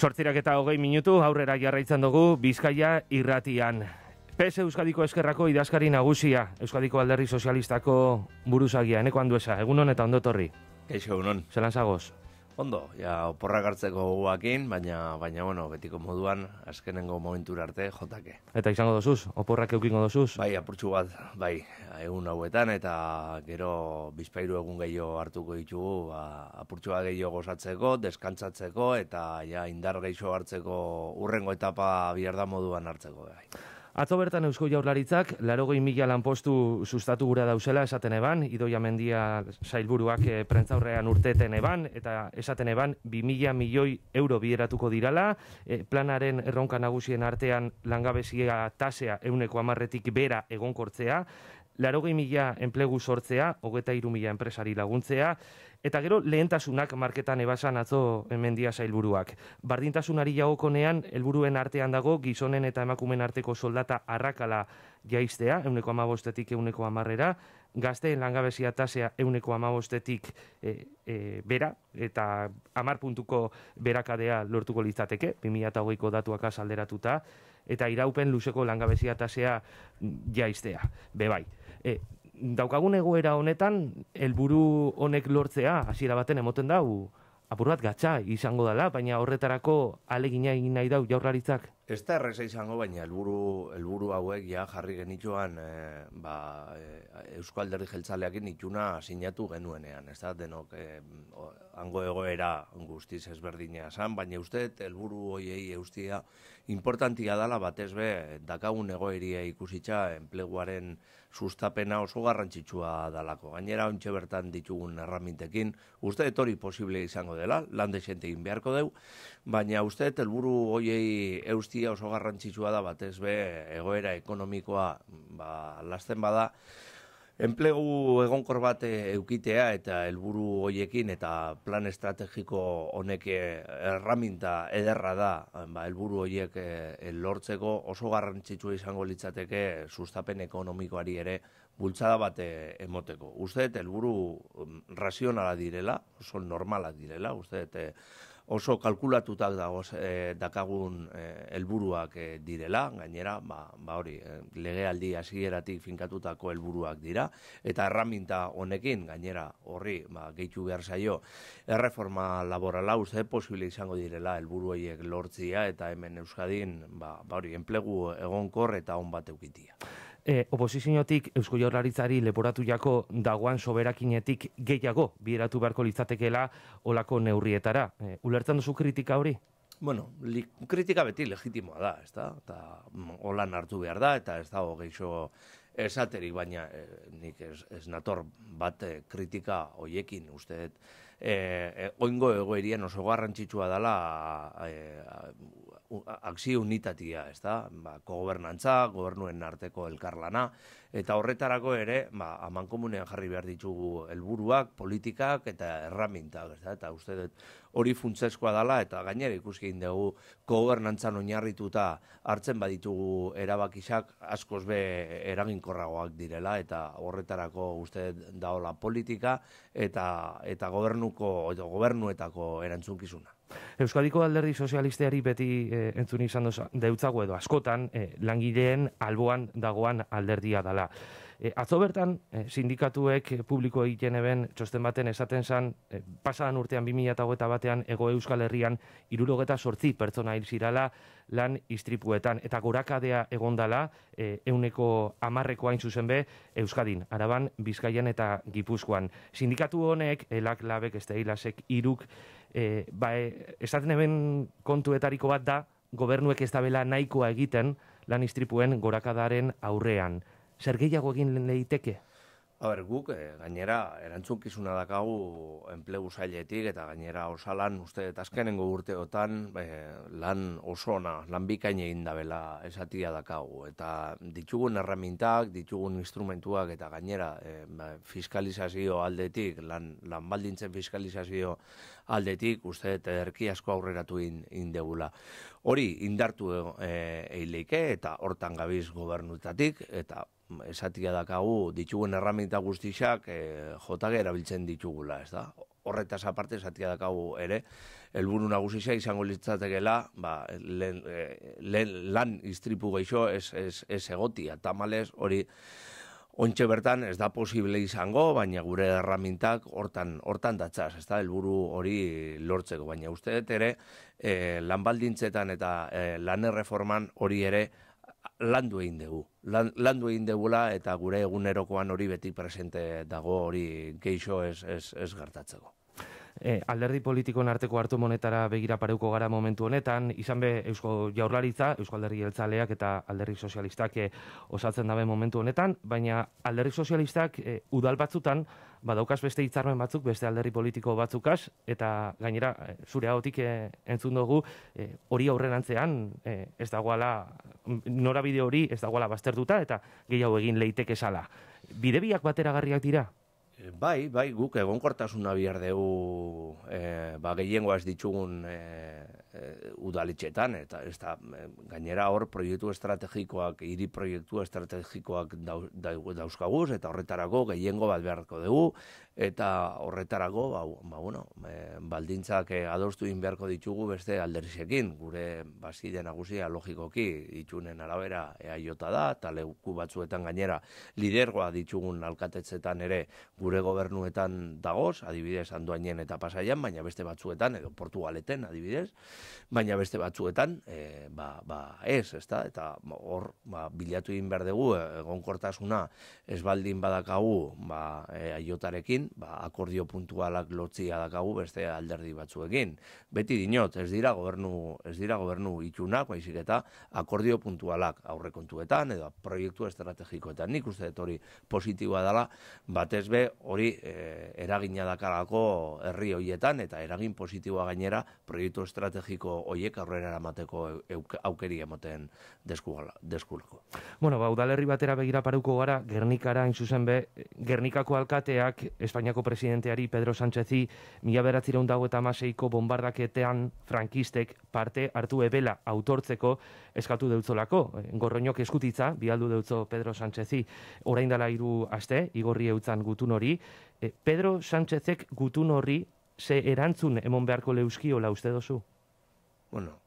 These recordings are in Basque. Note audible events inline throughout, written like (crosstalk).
Sortzirak eta hogei minutu, aurrera jarraitzen dugu, Bizkaia irratian. PES Euskadiko eskerrako idazkari nagusia, Euskadiko alderri sozialistako buruzagia, eneko handuesa, egunon eta ondotorri. Eixo, egunon. Zeran zagoz? Ondo, ja, oporrak hartzeko guakin, baina, baina, bueno, betiko moduan, azkenengo momentura arte, jotake. Eta izango dozuz, oporrak eukingo dozuz? Bai, apurtxu bat, bai, egun hauetan, eta gero, bizpairu egun gehiago hartuko ditugu, ba, apurtxu bat gehiago gozatzeko, deskantzatzeko, eta ja, indar gehiago hartzeko, urrengo etapa bihar da moduan hartzeko, bai. Atzo bertan Eusko Jaurlaritzak, laro goi mila lanpostu sustatu gura dauzela esaten eban, idoia mendia sailburuak eh, prentzaurrean urteten eban, eta esaten eban, bi mila milioi euro bideratuko dirala, eh, planaren erronka nagusien artean langabezia tasea euneko amarretik bera egonkortzea, laro goi mila enplegu sortzea, hogeta iru mila enpresari laguntzea, Eta gero, lehentasunak marketan ebasan atzo mendia zailburuak. Bardintasunari jagokonean, helburuen artean dago, gizonen eta emakumen arteko soldata arrakala jaiztea, euneko amabostetik euneko amarrera, gazteen langabezia tasea euneko amabostetik e, e, bera, eta amar puntuko berakadea lortuko litzateke, 2008ko datuak azalderatuta, eta iraupen luzeko langabezia tasea jaiztea, bebai. E, daukagun egoera honetan, helburu honek lortzea, hasiera baten emoten da, apur bat gatsa izango dela, baina horretarako alegina egin nahi dau jaurlaritzak. Ez erreza izango, baina helburu helburu hauek ja jarri genituan e, eh, ba, e, eh, Jeltzaleak nituna sinatu genuenean. Ez da, denok, e, hango egoera guztiz ezberdina esan, baina uste, helburu hoiei eustia importantia dela, batez be, dakagun egoeria ikusitza enpleguaren sustapena oso garrantzitsua dalako. Gainera, ontxe bertan ditugun erramintekin, uste etori posible izango dela, lan desentekin beharko deu, baina uste helburu hoiei eustia oso garrantzitsua da, batez be, egoera ekonomikoa, ba, lasten bada, Enplegu egonkor bat eukitea eh, eta helburu hoiekin eta plan estrategiko honek eh, erraminta ederra da ba, helburu hoiek eh, lortzeko oso garrantzitsua izango litzateke sustapen ekonomikoari ere bultzada bat eh, emoteko. Uste elburu helburu mm, razionala direla, oso normala direla, uste eh, oso kalkulatutak da, eh, dakagun helburuak direla, gainera, ba, ba hori, legealdi hasieratik finkatutako helburuak dira, eta erraminta honekin, gainera, horri, ba, gehitu behar zaio, erreforma laborala, uste, posibili izango direla helburu horiek lortzia, eta hemen Euskadin, ba, ba hori, enplegu egonkor eta hon bat eukitia e, oposizinotik Eusko Jaurlaritzari leporatu jako dagoan soberakinetik gehiago bideratu beharko litzatekeela olako neurrietara. E, ulertzen duzu kritika hori? Bueno, li, kritika beti legitimoa da, ez da? Eta mm, holan hartu behar da, eta ez dago geixo esaterik, baina e, nik ez, nator bat e, kritika hoiekin uste E, e, oingo egoerien oso garrantzitsua dela e, akzio unitatia, ez da? Ba, gobernantza gobernuen arteko elkarlana, eta horretarako ere, ba, haman komunean jarri behar ditugu helburuak, politikak eta erramintak, ez Eta uste dut hori funtzeskoa dela, eta gainera ikuski dugu kogobernantzan oinarrituta hartzen baditugu erabakisak askoz be eraginkorragoak direla, eta horretarako uste daola politika eta eta gobernuko, edo gobernuetako erantzunkizuna. Euskadiko alderdi sozialisteari beti eh, entzun izan dutzago edo askotan e, langileen alboan dagoan alderdia dala. E, bertan, e, sindikatuek e, publiko egiten eben txosten baten esaten zan, e, pasadan urtean 2008 batean ego euskal herrian irurogeta sortzi pertsona hil lan istripuetan. Eta gorakadea egondala, e, euneko amarreko hain zuzen be, Euskadin, araban, bizkaian eta gipuzkoan. Sindikatu honek, elak labek, ez iruk, e, ba, esaten eben kontuetariko bat da, gobernuek ez bela nahikoa egiten lan istripuen gorakadaren aurrean zer gehiago egin lehiteke? Aber guk, eh, gainera, erantzunkizuna dakagu enplegu zailetik, eta gainera osalan, uste, eta azkenengo urteotan, eh, lan oso ona, lan bikain egin dabela esatia dakagu. Eta ditugun erramintak, ditugun instrumentuak, eta gainera, eh, ba, fiskalizazio aldetik, lan, lan baldintzen fiskalizazio aldetik, uste, eta erki asko aurreratu indegula. Hori, indartu eh, eileike, eta hortan gabiz gobernutatik, eta esatia dakagu, ditugun erramita guztixak, e, eh, jotage erabiltzen ditugula, ez da? Horretaz aparte, esatia dakagu ere, elburu nagusia izango litzatekela, ba, len, eh, lan iztripu gaixo ez, ez, egoti, eta hori, ontxe bertan ez da posible izango, baina gure erramintak hortan, hortan datzaz, ez da? Elburu hori lortzeko, baina uste ere, e, lan baldintzetan eta e, lan erreforman hori ere landu egin dugu. Lan, landu egin degula eta gure egunerokoan hori beti presente dago hori geixo ez, ez, ez gertatzeko. E, alderdi politikoen arteko hartu monetara begira pareuko gara momentu honetan, izan be Eusko Jaurlaritza, Eusko Alderri eta Alderri Sozialistak e, osatzen dabe momentu honetan, baina Alderri Sozialistak e, udal batzutan badaukaz beste hitzarmen batzuk, beste alderri politiko batzukaz, eta gainera e, zure haotik e, entzun dugu hori e, antzean, e, ez dagoala, norabide hori ez dagoala bazterduta eta gehiago egin leiteke esala. Bidebiak bateragarriak dira? Bai, bai, guk egonkortasuna bihar dugu e, ba, gehiengo ez ditugun e, eta ez da, gainera hor proiektu estrategikoak, hiri proiektu estrategikoak dauzkaguz, eta horretarako gehiengo bat beharko dugu, eta Horretarago ba, ba bueno, eh, baldintzak eh, adostu egin beharko ditugu beste alderisekin, gure baside nagusia logikoki itxunen arabera aiota da eta leku batzuetan gainera lidergoa ditugun alkatetzetan ere gure gobernuetan dagoz, adibidez Andoainen eta Pasaian, baina beste batzuetan edo Portugaleten adibidez, baina beste batzuetan eh, ba, ba ez, ezta? Eta hor ba, bilatu egin behar dugu egonkortasuna ez baldin badakagu ba, aiotarekin ba, akordio puntualak lotzia dakagu beste alderdi batzuekin. Beti dinot, ez dira gobernu, ez dira gobernu itxunak, baizik eta akordio puntualak aurrekontuetan edo proiektu estrategikoetan. Nik uste dut hori positiboa dela, batez be hori e, eragina dakarako herri hoietan eta eragin positiboa gainera proiektu estrategiko hoiek aurrera eramateko aukeri emoten deskulko. Bueno, ba udalerri batera begira paruko gara Gernikara in zuzen be Gernikako alkateak Espainiako presidenteari Pedro Sánchezzi mila beratziehun dago eta haaseiko bombardaketean frankistek parte hartu ebela autortzeko eskatu deutzolako. Gorroinok eskutitza bialdu deutzo Pedro Sánchezzi orain dela hiru aste igorri eutzan gutun hori. E, Pedro Sánchezek gutun horri ze erantzun emon beharko leuzkiola uste duzu. Bueno,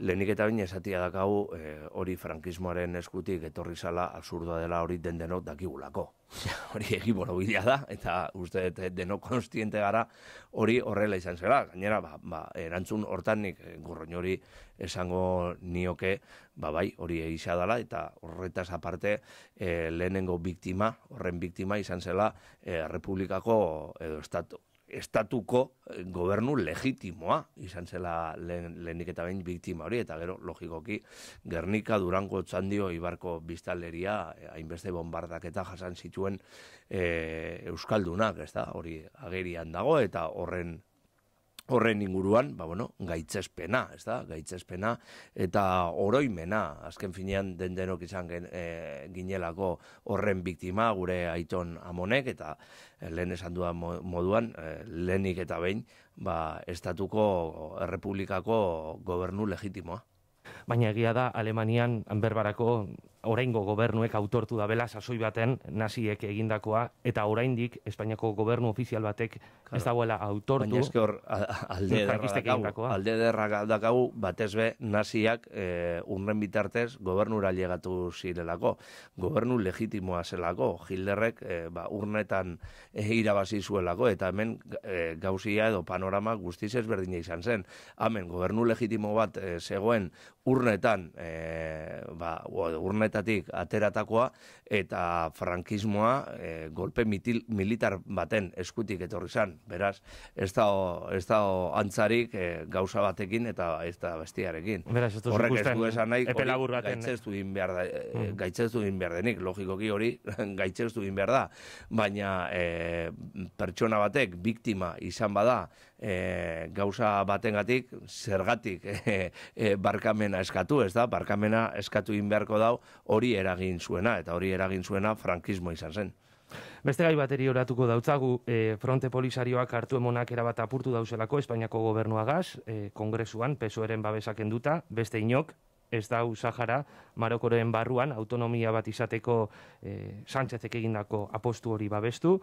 lehenik eta bine esatia dakau e, eh, hori frankismoaren eskutik etorri zala absurdoa dela hori den denok dakigulako. (laughs) hori egiboro bidea da, eta uste eh, denok konstiente gara hori horrela izan zela. Gainera, ba, ba, erantzun hortan nik eh, hori esango nioke, ba bai, hori egisa dela, eta horretaz aparte e, lehenengo biktima, horren biktima izan zela e, Republikako edo Estatu, estatuko eh, gobernu legitimoa izan zela lehenik eta behin biktima hori eta gero logikoki Gernika Durango txandio Ibarko biztaleria eh, hainbeste bombardaketa jasan zituen e, ez da? Hori agerian dago eta horren horren inguruan, ba, bueno, gaitzespena, ez da, gaitzespena, eta oroimena, azken finean den denok izan gen, e, ginelako horren biktima, gure aiton amonek, eta e, lehen esan duan moduan, e, lehenik eta behin, ba, estatuko errepublikako gobernu legitimoa. Baina egia da, Alemanian, anberbarako, oraingo gobernuek autortu da bela sasoi baten naziek egindakoa eta oraindik Espainiako gobernu ofizial batek ez dagoela autortu alde derra galdakagu batez be naziak e, bitartez gobernura llegatu zirelako gobernu legitimoa zelako Hilderrek eh, ba, urnetan e, irabazi zuelako eta hemen e, gauzia edo panorama guztiz ezberdina izan zen, hemen gobernu legitimo bat zegoen urnetan ba, urnetan tik ateratakoa eta frankismoa eh, golpe militar baten eskutik etorri izan. Beraz, ez da, antzarik e, gauza batekin eta ez da bestiarekin. Beraz, ez Horrek ez du esan nahi, epe eh, mm. egin behar, denik, logikoki hori (laughs) gaitzestu egin behar da. Baina pertsona batek, biktima izan bada, e, gauza batengatik zergatik (laughs) e, barkamena eskatu, ez da? Barkamena eskatu egin beharko dau hori eragin zuena eta hori eragin zuena frankismo izan zen. Beste gai bateri oratuko dautzagu e, fronte polisarioak hartu emonak erabat apurtu dauzelako Espainiako gobernuagaz, kongresuan, pesoeren babesak enduta, beste inok, ez da Sahara Marokoren barruan autonomia bat izateko e, eh, Sanchezek egindako apostu hori babestu.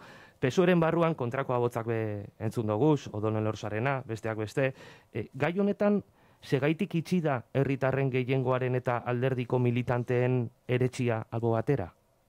Pesoren barruan kontrako abotzak be entzun dugu, Odonel Orsarena, besteak beste, e, gai honetan segaitik itxi da herritarren gehiengoaren eta alderdiko militanteen eretzia albo batera.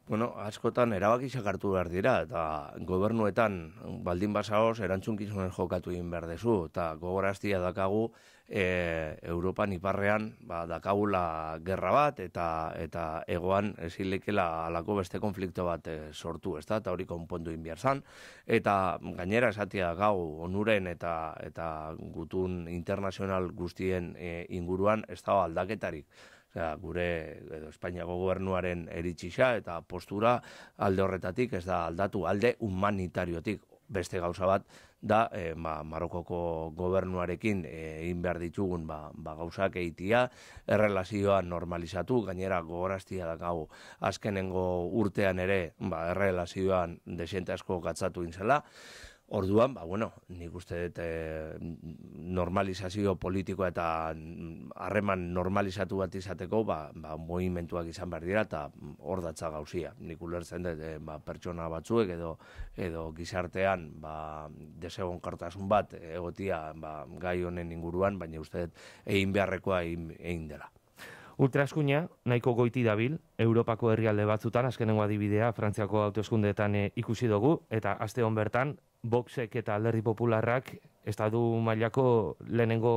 Bueno, askotan erabaki sakartu behar dira, eta gobernuetan baldin basaoz erantzunkizunen jokatu egin behar dezu, eta gogoraztia dakagu e, Europan iparrean ba, dakagula gerra bat eta eta egoan ezilekela alako beste konflikto bat e, sortu, ez da, eta hori konpondu inbiar zan, eta gainera esatia gau onuren eta eta gutun internazional guztien e, inguruan ez da aldaketarik. Osea, gure edo Espainiako gobernuaren eritxisa eta postura alde horretatik ez da aldatu, alde humanitariotik beste gauza bat, da e, ba, Marokoko gobernuarekin e, egin behar ditugun ba, ba, gauzak eitia, errelazioa normalizatu, gainera gogoraztia da gau azkenengo urtean ere ba, errelazioan desienta asko gatzatu inzela, Orduan, ba, bueno, nik uste dut eh, normalizazio politikoa eta harreman normalizatu bat izateko, ba, ba, izan behar dira eta hor datza gauzia. Nik ulertzen dut, eh, ba, pertsona batzuek edo edo gizartean, ba, desegon kartasun bat, egotia, ba, gai honen inguruan, baina uste dut, egin beharrekoa egin dela. Ultraskunia, nahiko goiti dabil, Europako herrialde batzutan, azkenengo adibidea, Frantziako hauteskundeetan e, ikusi dugu, eta aste hon bertan, Boxek eta alderdi Popularrak, estatu mailako lehenengo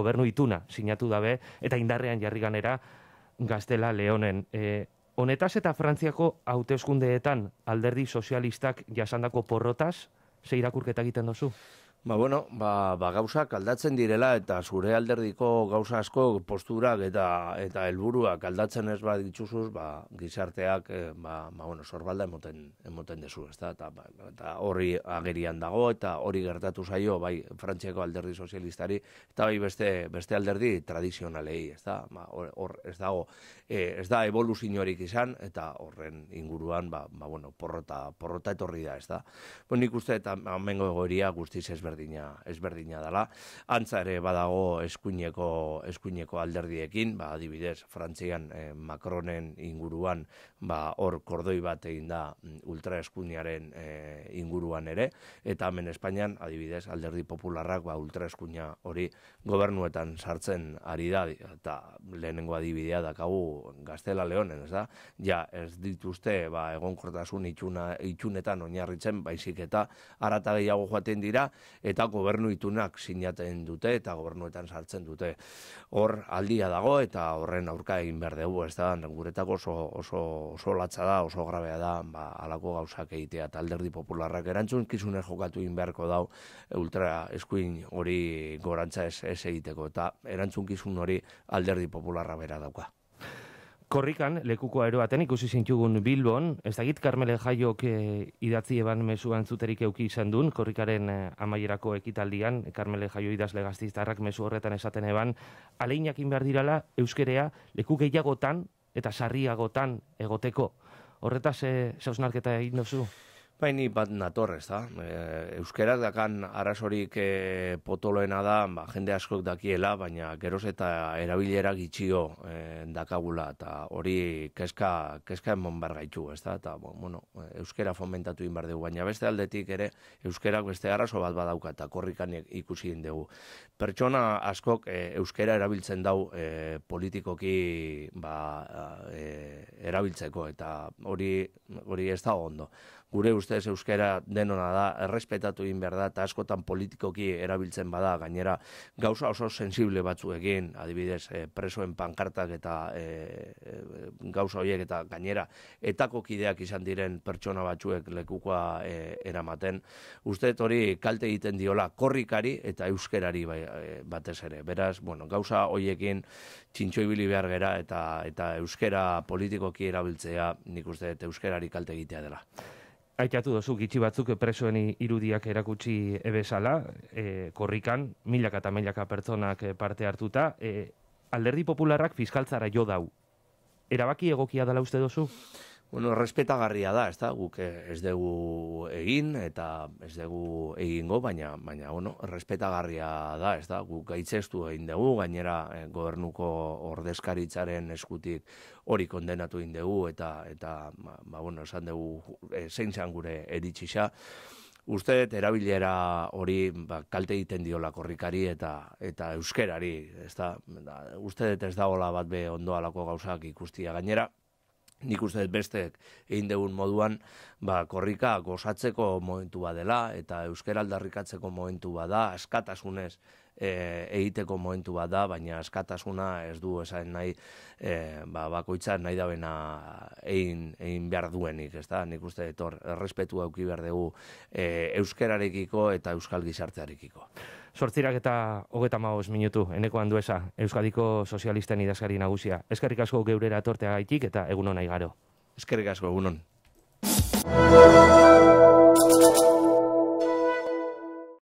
gobernu ituna sinatu dabe, eta indarrean jarri ganera Gaztela Leonen. E, honetaz eta Frantziako hauteskundeetan alderdi sozialistak jasandako porrotaz, zeirakurketa egiten dozu? Ba, bueno, ba, ba, gauzak aldatzen direla eta zure alderdiko gauza asko posturak eta eta helburuak aldatzen ez bat dituzuz, ba, gizarteak, e, ba, ba, bueno, sorbalda emoten, emoten dezu, ez da, eta, ba, eta horri agerian dago, eta hori gertatu zaio, bai, frantxeko alderdi sozialistari, eta bai beste, beste alderdi tradizionalei, ez ba, hor, ez dago, e, ez da, evoluzin horik izan, eta horren inguruan, ba, ba bueno, porrota, porrota etorri da, ez da. Bo, nik uste, eta amengo egoeria guztiz ezber ezberdina ezberdina dela. antza ere badago eskuineko eskuineko alderdiekin ba adibidez Frantzian e, Macronen inguruan ba hor kordoi bat da mm, ultraeskuinaren eh, inguruan ere eta hemen Espainian adibidez Alderdi Popularrak ba ultraeskuina hori gobernuetan sartzen ari da eta lehenengo adibidea dakagu Gaztela Leonen ez da ja ez dituzte ba egonkortasun itxuna itxunetan oinarritzen baizik eta arata gehiago joaten dira eta gobernu itunak sinaten dute eta gobernuetan sartzen dute. Hor aldia dago eta horren aurka egin behar dugu, ez da, guretako oso, oso, oso latza da, oso grabea da, ba, alako gauzak egitea eta alderdi popularrak erantzun, kizunez jokatu egin beharko dau, ultra eskuin hori gorantza ez, egiteko eta erantzun hori alderdi popularra bera dauka. Korrikan, lekuko aeroaten ikusi zintxugun Bilbon, ez dakit Karmele Jaiok e, idatzi eban mesuan zuterik euki izan duen, korrikaren eh, amaierako ekitaldian, Karmele Jaio idazle gaztiztarrak mesu horretan esaten eban, aleinak behar dirala, euskerea leku gehiagotan eta sarriagotan egoteko. Horretaz, e, eh, sausnarketa egin dozu? Baini bat nator, ez da? E, eh, euskerak dakan arazorik e, potoloena da, ba, jende askok dakiela, baina geroz eta erabilera gitxio e, dakagula, eta hori keska, keska enmon ez da? Eta, bueno, euskera fomentatu inbar baina beste aldetik ere, euskerak beste arazo bat badauka, eta korrikan ikusi den dugu. Pertsona askok e, euskera erabiltzen dau politikoki ba, erabiltzeko, eta hori hori ez da ondo gure ustez euskera denona da, errespetatu egin behar da, eta askotan politikoki erabiltzen bada, gainera, gauza oso sensible batzuekin, adibidez, e, presoen pankartak eta eh, eh, gauza hoiek eta gainera, etako kideak izan diren pertsona batzuek lekukoa e, eramaten, uste hori kalte egiten diola korrikari eta euskerari bai, batez ere. Beraz, bueno, gauza hoiekin txintxo ibili behar gera eta, eta euskera politikoki erabiltzea nik uste euskerari kalte egitea dela. Aitatu dozu, gitxi batzuk presoen irudiak erakutsi ebesala, e, korrikan, milaka eta milaka pertsonak e, parte hartuta, e, alderdi popularrak fiskaltzara jo dau. Erabaki egokia dala uste dozu? bueno, respetagarria da, ez da, guk eh, ez dugu egin, eta ez dugu egingo, baina, baina, bueno, respetagarria da, ez da, guk gaitzestu egin dugu, gainera eh, gobernuko ordezkaritzaren eskutik hori kondenatu egin dugu, eta, eta ba, ba bueno, esan dugu e, zein gure eritxisa, Uste erabilera hori ba, kalte egiten diola korrikari eta eta euskerari, ez da, da ez dagola bat be ondo alako gauzak ikustia gainera, nik uste dut bestek egin dugun moduan, ba, korrika gozatzeko momentu badela eta euskera aldarrikatzeko momentu bada, askatasunez e, egiteko momentu bada, baina askatasuna ez du esan nahi eh, ba, bakoitza nahi dabena egin, egin behar duenik, ez da? Nik uste etor, errespetu auki behar dugu e, euskerarekiko eta euskal gizartearekiko. Sortzirak eta hogeta maoz minutu, eneko eza, Euskadiko Sozialisten idazkari nagusia. Eskerrik asko geurera atortea gaitik eta egunon aigaro? garo. asko egunon. Thank you.